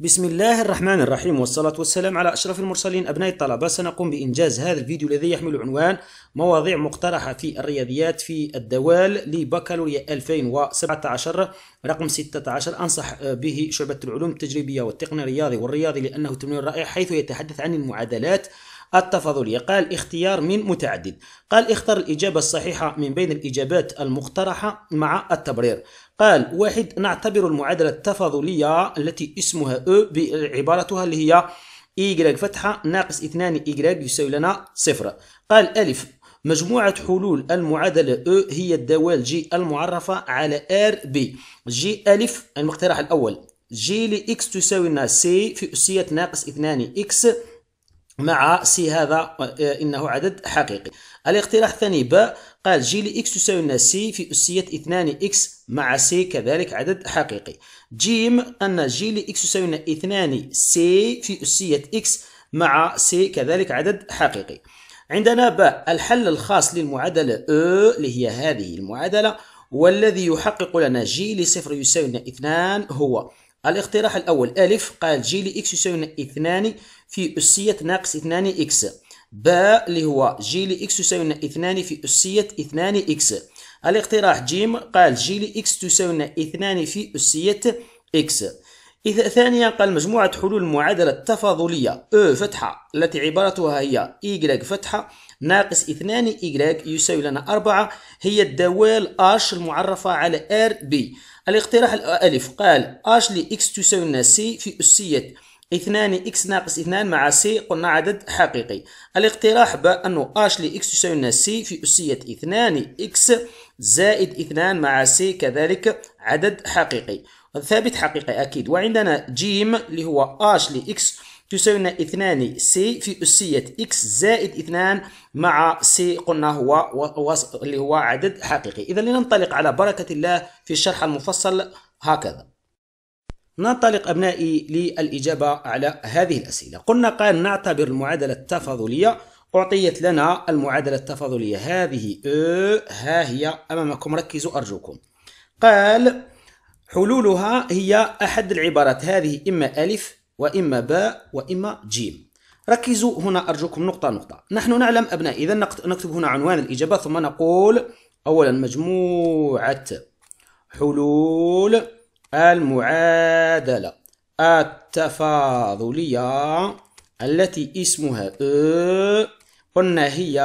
بسم الله الرحمن الرحيم والصلاة والسلام على أشرف المرسلين أبناء الطلبة سنقوم بإنجاز هذا الفيديو الذي يحمل عنوان مواضيع مقترحة في الرياضيات في الدوال لبكالوريا 2017 رقم 16 أنصح به شعبة العلوم التجريبية والتقنية الرياضي والرياضي لأنه تمرين رائع حيث يتحدث عن المعادلات التفاضلية قال اختيار من متعدد قال اختر الإجابة الصحيحة من بين الإجابات المقترحة مع التبرير قال واحد نعتبر المعادلة التفاضلية التي اسمها E بعبارتها اللي هي Y e فتحة ناقص 2 Y e يساوي لنا صفر قال ألف مجموعة حلول المعادلة E هي الدوال G المعرفة على R B G ألف المقترح الأول G لإكس تساوي لنا C في أسية ناقص 2 X مع سي هذا انه عدد حقيقي الاقتراح الثاني باء قال جي لإكس تساوي لنا سي في أسية اثنان إكس مع سي كذلك عدد حقيقي جيم أن جي لإكس تساوي لنا اثنان سي في أسية إكس مع سي كذلك عدد حقيقي عندنا باء الحل الخاص للمعادلة أو اللي هي هذه المعادلة والذي يحقق لنا جي لصفر يساوي لنا اثنان هو الاقتراح الأول ألف قال جي لإكس يساوي لنا اثنان في أسية ناقص اثنان إكس ب اللي هو جي لإكس تساوي لنا اثنان في أسية اثنان إكس الاقتراح جيم قال جي لإكس تساوي لنا اثنان في أسية إكس إذا ثانيا قال مجموعة حلول المعادلة التفاضلية أو فتحة التي عبارتها هي Y فتحة ناقص 2 Y يساوي لنا 4 هي الدوال اش المعرفة على ار بي الاقتراح الألف قال أش لإكس تساوي لنا سي في أسية اثنان إكس ناقص اثنان مع سي قلنا عدد حقيقي الاقتراح بأنه اش لإكس تساوي سي في أسية اثنان إكس زائد اثنان مع سي كذلك عدد حقيقي ثابت حقيقي أكيد وعندنا جيم اللي هو اش لإكس تساوي اثنان سي في أسية إكس زائد اثنان مع سي قلنا هو وص... اللي هو عدد حقيقي إذا لننطلق على بركة الله في الشرح المفصل هكذا ننطلق أبنائي للإجابة على هذه الأسئلة قلنا قال نعتبر المعادلة التفاضلية أعطيت لنا المعادلة التفاضلية هذه أو ها هي أمامكم ركزوا أرجوكم قال حلولها هي أحد العبارات هذه إما ألف وإما باء وإما جيم ركزوا هنا أرجوكم نقطة نقطة نحن نعلم أبنائي إذا نكتب هنا عنوان الإجابة ثم نقول أولا مجموعة حلول المعادلة التفاضلية التي اسمها أ قلنا هي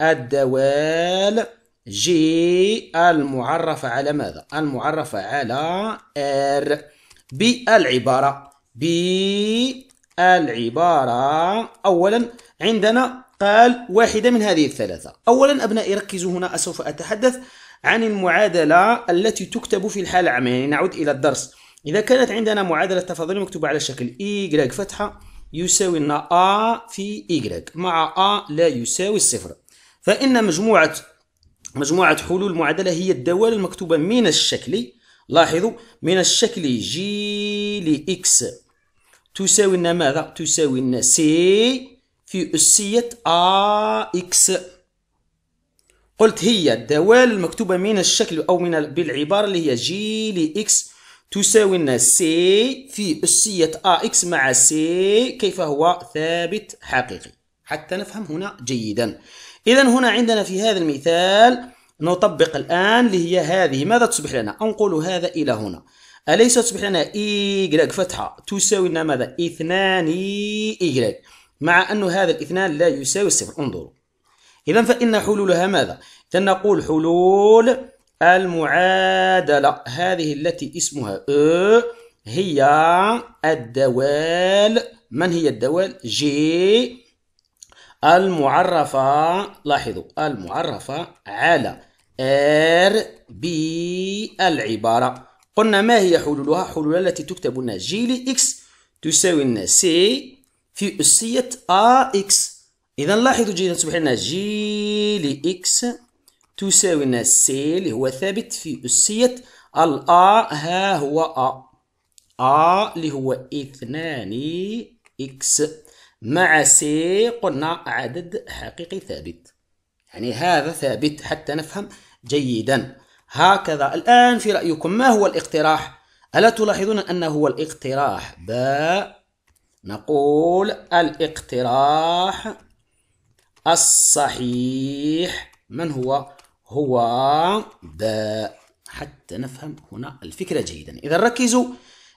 الدوال جي المعرفة على ماذا؟ المعرفة على R بالعبارة بالعبارة أولا عندنا قال واحدة من هذه الثلاثة أولا أبنائي ركزوا هنا سوف أتحدث عن المعادلة التي تكتب في الحالة العامة يعني نعود إلى الدرس إذا كانت عندنا معادلة تفاضلية مكتوبة على شكل Y e، فتحة يساوي لنا A في Y e. مع A لا يساوي الصفر فإن مجموعة مجموعة حلول المعادلة هي الدوال المكتوبة من الشكل لاحظوا من الشكل G لإكس تساوي لنا ماذا؟ تساوي لنا C في أسية AX قلت هي الدوال المكتوبة من الشكل أو من بالعبارة اللي هي جي لي إكس تساوي لنا سي في أسية أ إكس مع سي كيف هو ثابت حقيقي حتى نفهم هنا جيدا إذا هنا عندنا في هذا المثال نطبق الآن اللي هي هذه ماذا تصبح لنا؟ أنقل هذا إلى هنا أليس تصبح لنا إيجراك فتحة تساوي لنا ماذا؟ اثنان إيجراك مع أن هذا الاثنان لا يساوي الصفر انظروا إذا فإن حلولها ماذا؟ تنقول حلول المعادلة هذه التي اسمها أ هي الدوال من هي الدوال؟ جي المعرفة لاحظوا المعرفة على ار بي العبارة قلنا ما هي حلولها؟ حلولها التي تكتب لنا جي لإكس تساوي لنا سي في أسية أ إكس إذا لاحظوا جيدا لنا جي لإكس تساوي لنا سي اللي هو ثابت في أسية الأ ها هو أ أ اللي هو اثنان إكس مع سي قلنا عدد حقيقي ثابت يعني هذا ثابت حتى نفهم جيدا هكذا الآن في رأيكم ما هو الاقتراح؟ ألا تلاحظون أنه هو الاقتراح؟ باء نقول الاقتراح الصحيح من هو؟ هو ذا حتى نفهم هنا الفكرة جيدا إذا ركزوا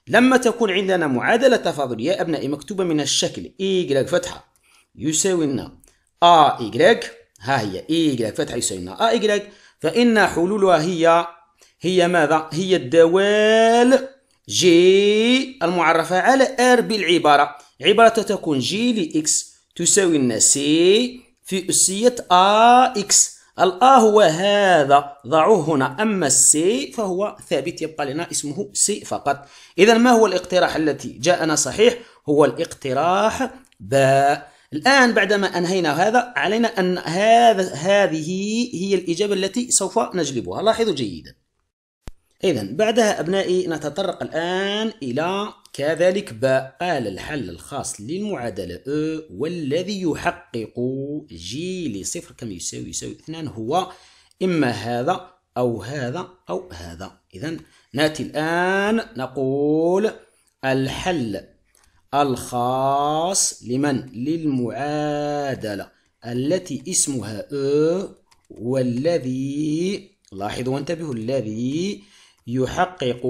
لما تكون عندنا معادلة تفاضلية أبنائي مكتوبة من الشكل Y فتحة يساوي لنا أ AY ها هي Y فتحة يساوي لنا أ AY فإن حلولها هي هي ماذا؟ هي الدوال جي المعرفة على آر بالعبارة عبارة تكون جي لإكس تساوي لنا سي في أسية آ إكس الآ هو هذا ضعوه هنا أما السي فهو ثابت يبقى لنا اسمه سي فقط إذا ما هو الاقتراح التي جاءنا صحيح هو الاقتراح باء الآن بعدما أنهينا هذا علينا أن هذا هذه هي الإجابة التي سوف نجلبها لاحظوا جيداً إذا بعدها أبنائي نتطرق الآن إلى كذلك باء قال الحل الخاص للمعادلة أ والذي يحقق جي لصفر كم يساوي يساوي اثنان هو إما هذا أو هذا أو هذا إذا نأتي الآن نقول الحل الخاص لمن للمعادلة التي اسمها أ والذي لاحظوا وانتبهوا الذي يحقق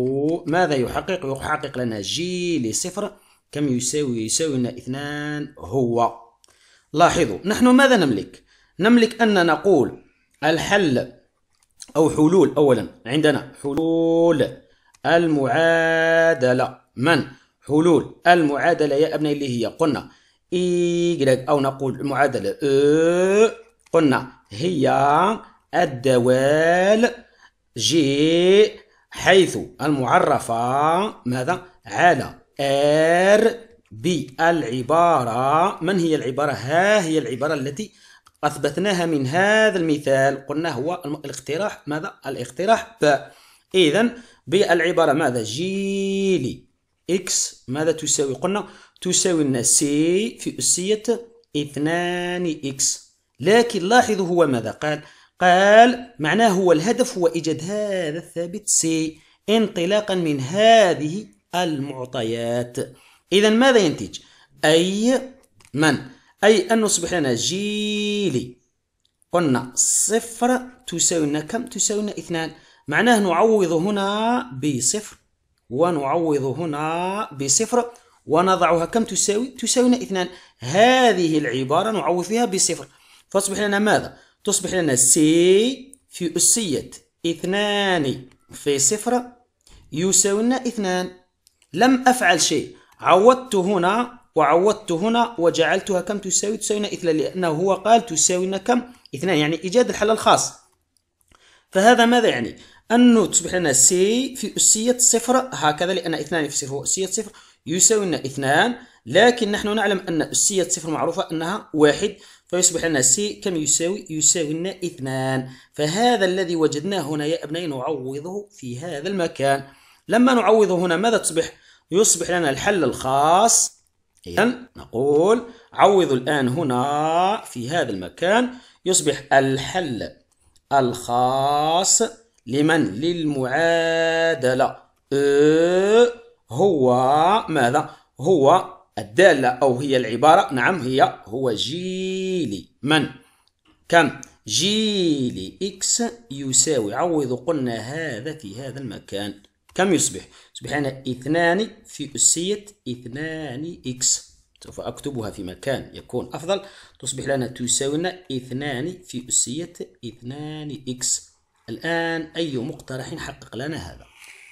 ماذا يحقق يحقق لنا جي لصفر كم يساوي يساوي لنا اثنان هو لاحظوا نحن ماذا نملك نملك أن نقول الحل أو حلول أولا عندنا حلول المعادلة من حلول المعادلة يا أبني اللي هي قلنا y أو نقول المعادلة أ e. قلنا هي الدوال جي حيث المعرفة ماذا على R بالعبارة من هي العبارة ها هي العبارة التي أثبتناها من هذا المثال قلنا هو الاقتراح ماذا الاقتراح ب إذا بالعبارة ماذا جيلي إكس ماذا تساوي قلنا تساوي لنا سي في أسية اثنان إكس لكن لاحظوا هو ماذا قال قال معناه هو الهدف هو إيجاد هذا الثابت سي انطلاقا من هذه المعطيات إذا ماذا ينتج؟ أي من؟ أي أن يصبح لنا جيلي قلنا صفر تساوي لنا كم؟ تساوي لنا اثنان معناه نعوض هنا بصفر ونعوض هنا بصفر ونضعها كم تساوي؟ تساوي لنا اثنان هذه العبارة نعوض فيها بصفر فاصبح لنا ماذا؟ تصبح لنا سي في أسية اثنان في صفر يساوي لنا اثنان لم أفعل شيء عوضت هنا وعوضت هنا وجعلتها كم تساوي تساوي لنا اثنان لأنه هو قال تساوي لنا كم اثنان يعني إيجاد الحل الخاص فهذا ماذا يعني أنه تصبح لنا سي في أسية صفر هكذا لأن اثنان في صفر هو أسية صفر يساوي لنا اثنان لكن نحن نعلم أن أسية صفر معروفة أنها واحد فيصبح لنا سي كم يساوي يساوي لنا اثنان فهذا الذي وجدناه هنا يا ابني نعوضه في هذا المكان لما نعوضه هنا ماذا تصبح يصبح لنا الحل الخاص إيه. إذا نقول عوض الآن هنا في هذا المكان يصبح الحل الخاص لمن للمعادلة إيه، هو ماذا هو الدالة أو هي العبارة نعم هي هو جيلي من كم جيلي إكس يساوي عوض قلنا هذا في هذا المكان كم يصبح؟ يصبح هنا اثنان في أسية اثنان إكس سوف أكتبها في مكان يكون أفضل تصبح لنا تساوي لنا اثنان في أسية اثنان إكس الآن أي مقترح حقق لنا هذا؟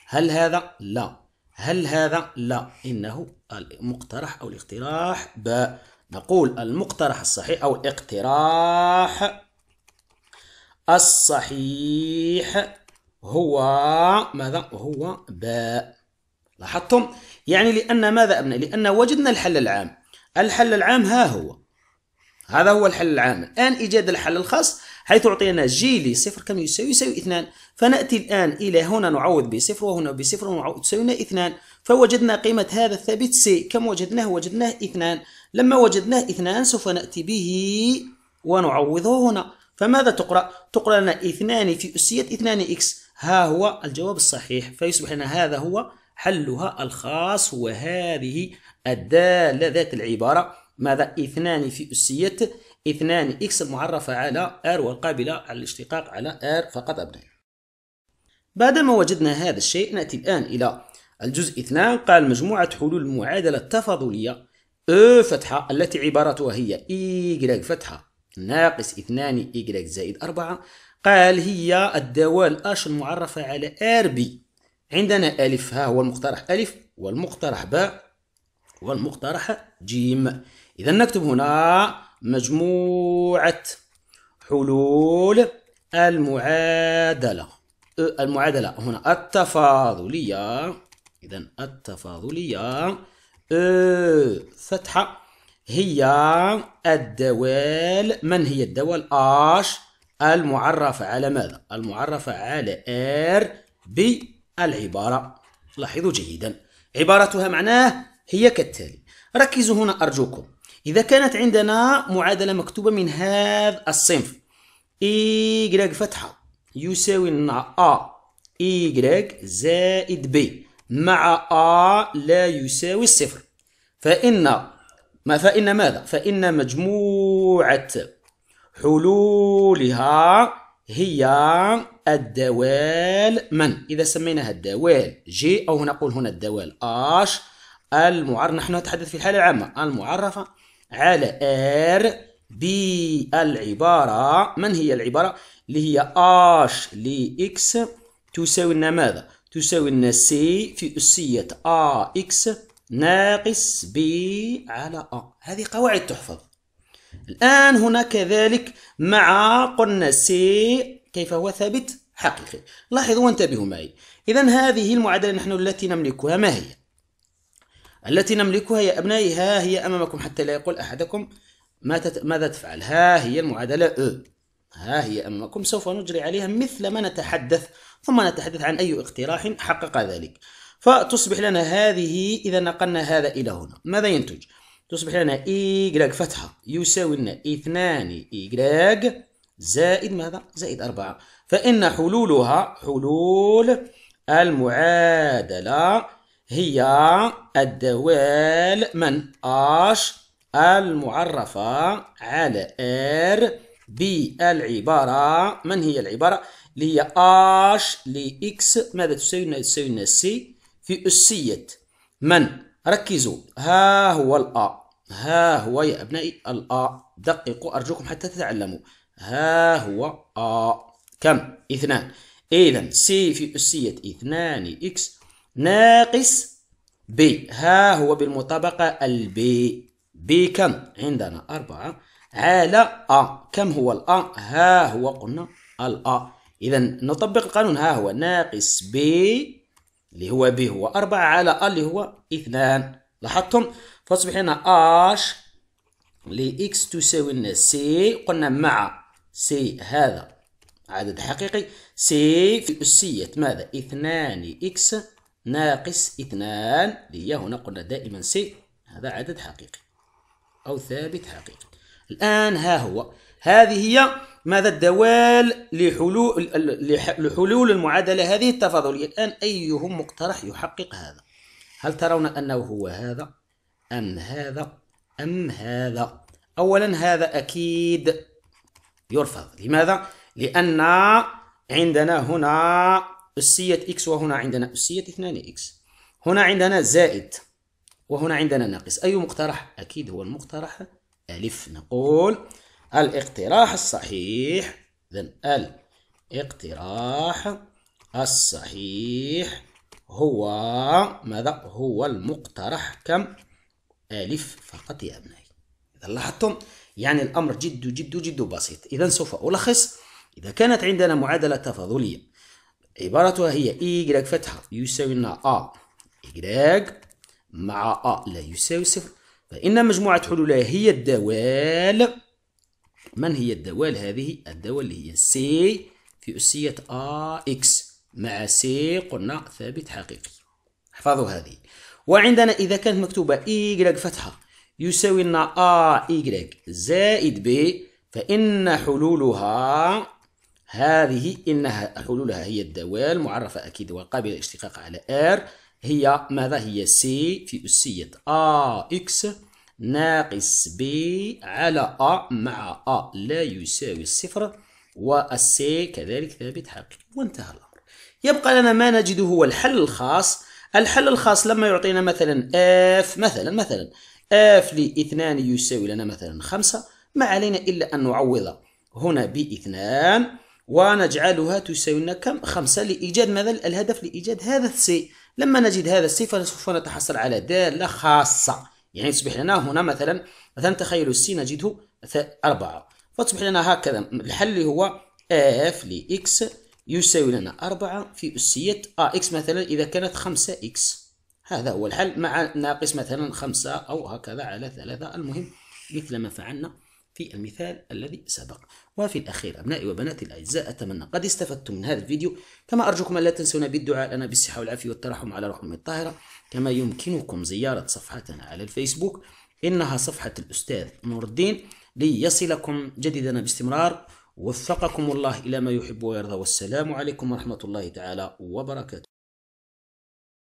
هل هذا؟ لا هل هذا؟ لا إنه المقترح أو الاقتراح ب نقول المقترح الصحيح أو الاقتراح الصحيح هو ماذا؟ هو باء لاحظتم؟ يعني لأن ماذا ابناء لأن وجدنا الحل العام الحل العام ها هو هذا هو الحل العام الآن إيجاد الحل الخاص حيث أعطينا جي لصفر كم يساوي؟ يساوي اثنان فنأتي الآن إلى هنا نعوض بصفر وهنا بصفر ونعوض تساوينا اثنان فوجدنا قيمة هذا الثابت سي كم وجدناه؟ وجدناه اثنان لما وجدناه اثنان سوف نأتي به ونعوضه هنا فماذا تقرأ؟ تقرأ لنا اثنان في أسية اثنان إكس ها هو الجواب الصحيح فيصبح لنا هذا هو حلها الخاص وهذه الدالة ذات العبارة ماذا؟ اثنان في أسية اثنان إكس المعرفة على ار والقابلة على الاشتقاق على ار فقط أبنائي بعدما وجدنا هذا الشيء نأتي الآن إلى الجزء اثنان قال مجموعة حلول المعادلة التفاضلية أو فتحة التي عبارتها هي ايكغيك فتحة ناقص اثنان ايكغيك زائد أربعة قال هي الدوال أش المعرفة على آر بي عندنا ألف ها هو المقترح ألف والمقترح باء والمقترح جيم إذا نكتب هنا مجموعة حلول المعادلة أه، المعادلة هنا التفاضلية إذا التفاضلية أه، فتحة هي الدوال من هي الدوال اش المعرفة على ماذا؟ المعرفة على R بالعبارة لاحظوا جيدا عبارتها معناه هي كالتالي ركزوا هنا أرجوكم إذا كانت عندنا معادلة مكتوبة من هذا الصنف Y فتحة يساوي لنا A Y زائد بي مع أ لا يساوي الصفر فإن ما فإن ماذا؟ فإن مجموعة حلولها هي الدوال من؟ إذا سميناها الدوال جي أو نقول هنا الدوال آش المعرف نحن نتحدث في الحالة العامة المعرفة على R بالعبارة من هي العبارة اللي هي H لإكس تساوي لنا ماذا تساوي لنا C في أسية AX ناقص B على A هذه قواعد تحفظ الآن هنا كذلك مع قلنا C كيف هو ثابت حقيقي لاحظوا وانتبهوا معي إذا هذه المعادلة نحن التي نملكها ما هي التي نملكها يا أبنائي ها هي أمامكم حتى لا يقول أحدكم ماذا تفعل ها هي المعادلة أ ها هي أمامكم سوف نجري عليها مثل ما نتحدث ثم نتحدث عن أي اقتراح حقق ذلك فتصبح لنا هذه إذا نقلنا هذا إلى هنا ماذا ينتج؟ تصبح لنا جراج فتحة يساوي لنا اثنان جراج زائد ماذا؟ زائد أربعة فإن حلولها حلول المعادلة هي الدوال من اش المعرفة على ار بالعبارة من هي العبارة اللي هي اش لإكس ماذا تساوي تساوي لنا سي في أسية من ركزوا ها هو الأ ها هو يا أبنائي الأ دققوا أرجوكم حتى تتعلموا ها هو أ كم اثنان إذا سي في أسية اثنان إكس ناقص ب ها هو بالمطابقة البي ب كم عندنا أربعة على أ كم هو الأ ها هو قلنا الأ إذا نطبق القانون ها هو ناقص ب اللي هو ب هو أربعة على أ اللي هو اثنان لاحظتم فاصبح لنا اش لإكس تساوي لنا سي قلنا مع سي هذا عدد حقيقي سي في أسية ماذا اثنان إكس ناقص اثنان اللي هي هنا قلنا دائما سي هذا عدد حقيقي أو ثابت حقيقي الآن ها هو هذه هي ماذا الدوال لحلول لحلول المعادلة هذه التفاضلية الآن أيهم مقترح يحقق هذا هل ترون أنه هو هذا أم هذا أم هذا أولا هذا أكيد يرفض لماذا لأن عندنا هنا أسية x وهنا عندنا أسية 2x هنا عندنا زائد وهنا عندنا ناقص أي مقترح؟ أكيد هو المقترح ألف نقول الاقتراح الصحيح إذا الاقتراح الصحيح هو ماذا؟ هو المقترح كم؟ ألف فقط يا أبنائي إذا لاحظتم يعني الأمر جد جد جد بسيط إذا سوف ألخص إذا كانت عندنا معادلة تفاضلية عبارتها هي y e فتحة يساوي لنا a y مع أ لا يساوي صفر فإن مجموعة حلولها هي الدوال من هي الدوال هذه الدوال اللي هي سي في أسية إكس مع سي قلنا ثابت حقيقي احفظوا هذه وعندنا إذا كانت مكتوبة e Y فتحة يساوي لنا AY زائد ب فإن حلولها هذه إنها حلولها هي الدوال معرفة أكيد وقابلة للاشتقاق على R هي ماذا هي C في أسية AX ناقص B على A مع A لا يساوي الصفر والسي كذلك ثابت حقيقي وانتهى الأمر يبقى لنا ما نجده هو الحل الخاص الحل الخاص لما يعطينا مثلا اف مثلا مثلا اف لاثنان يساوي لنا مثلا خمسة ما علينا إلا أن نعوض هنا باثنان ونجعلها تساوي لنا كم خمسة لإيجاد ماذا الهدف لإيجاد هذا السي لما نجد هذا السي فسوف نتحصل على دالة خاصة يعني تصبح لنا هنا مثلا مثلا تخيلوا السي نجده أربعة فتصبح لنا هكذا الحل هو اف لإكس يساوي لنا أربعة في أسية أ آه، إكس مثلا إذا كانت خمسة إكس هذا هو الحل مع ناقص مثلا خمسة أو هكذا على ثلاثة المهم مثل ما فعلنا في المثال الذي سبق وفي الأخير أبنائي وبناتي الأعزاء أتمنى قد استفدتم من هذا الفيديو كما أرجوكم أن لا تنسونا بالدعاء لنا بالصحة والعافية والترحم على رحمة الطاهرة كما يمكنكم زيارة صفحتنا على الفيسبوك إنها صفحة الأستاذ نور الدين ليصلكم جديدنا باستمرار وفقكم الله إلى ما يحب ويرضى والسلام عليكم ورحمة الله تعالى وبركاته